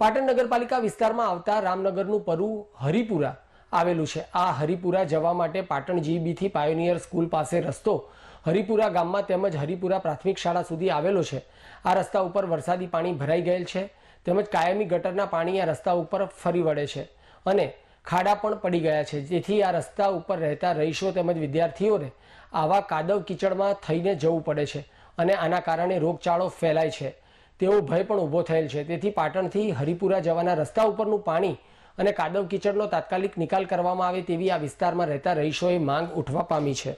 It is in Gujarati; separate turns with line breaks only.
પાટણ નગરપાલિકા વિસ્તારમાં આવતા રામનગરનું પરુ હરિપુરા આવેલું છે આ હરિપુરા જવા માટે પાટણ જીબીથી પાયોનિયર સ્કૂલ પાસે રસ્તો હરિપુરા ગામમાં તેમજ હરિપુરા પ્રાથમિક શાળા સુધી આવેલો છે આ રસ્તા ઉપર વરસાદી પાણી ભરાઈ ગયેલ છે તેમજ કાયમી ગટરના પાણી આ રસ્તા ઉપર ફરી વળે છે અને ખાડા પણ પડી ગયા છે જેથી આ રસ્તા ઉપર રહેતા રહીશો તેમજ વિદ્યાર્થીઓને આવા કાદવ કિચડમાં થઈને જવું પડે છે અને આના કારણે રોગચાળો ફેલાય છે તેવો ભય પણ ઊભો થયેલ છે તેથી પાટણથી હરિપુરા જવાના રસ્તા ઉપરનું પાણી અને કાદવ કિચડનો તાત્કાલિક નિકાલ કરવામાં આવે તેવી આ વિસ્તારમાં રહેતા રહીશોએ માંગ ઉઠવા પામી છે